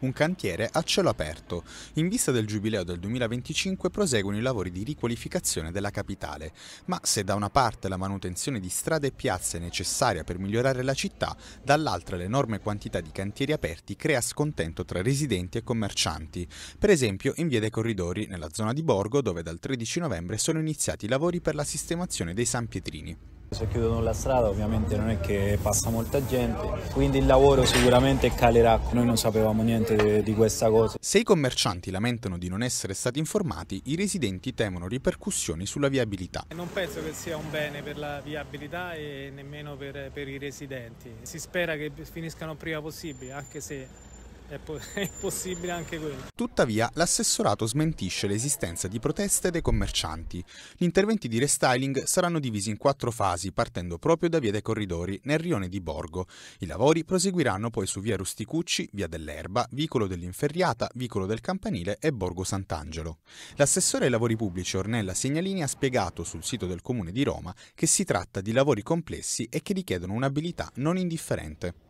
un cantiere a cielo aperto. In vista del giubileo del 2025 proseguono i lavori di riqualificazione della capitale, ma se da una parte la manutenzione di strade e piazze è necessaria per migliorare la città, dall'altra l'enorme quantità di cantieri aperti crea scontento tra residenti e commercianti. Per esempio in via dei Corridori, nella zona di Borgo, dove dal 13 novembre sono iniziati i lavori per la sistemazione dei San Pietrini. Se chiudono la strada ovviamente non è che passa molta gente, quindi il lavoro sicuramente calerà, noi non sapevamo niente di questa cosa. Se i commercianti lamentano di non essere stati informati, i residenti temono ripercussioni sulla viabilità. Non penso che sia un bene per la viabilità e nemmeno per, per i residenti. Si spera che finiscano prima possibile, anche se è, po- è possibile anche quello. Tuttavia, l'assessorato smentisce l'esistenza di proteste dei commercianti. Gli interventi di restyling saranno divisi in quattro fasi, partendo proprio da Via dei Corridori, nel rione di Borgo. I lavori proseguiranno poi su Via Rusticucci, Via dell'Erba, Vicolo dell'Inferriata, Vicolo del Campanile e Borgo Sant'Angelo. L'assessore ai lavori pubblici Ornella Segnalini ha spiegato sul sito del Comune di Roma che si tratta di lavori complessi e che richiedono un'abilità non indifferente.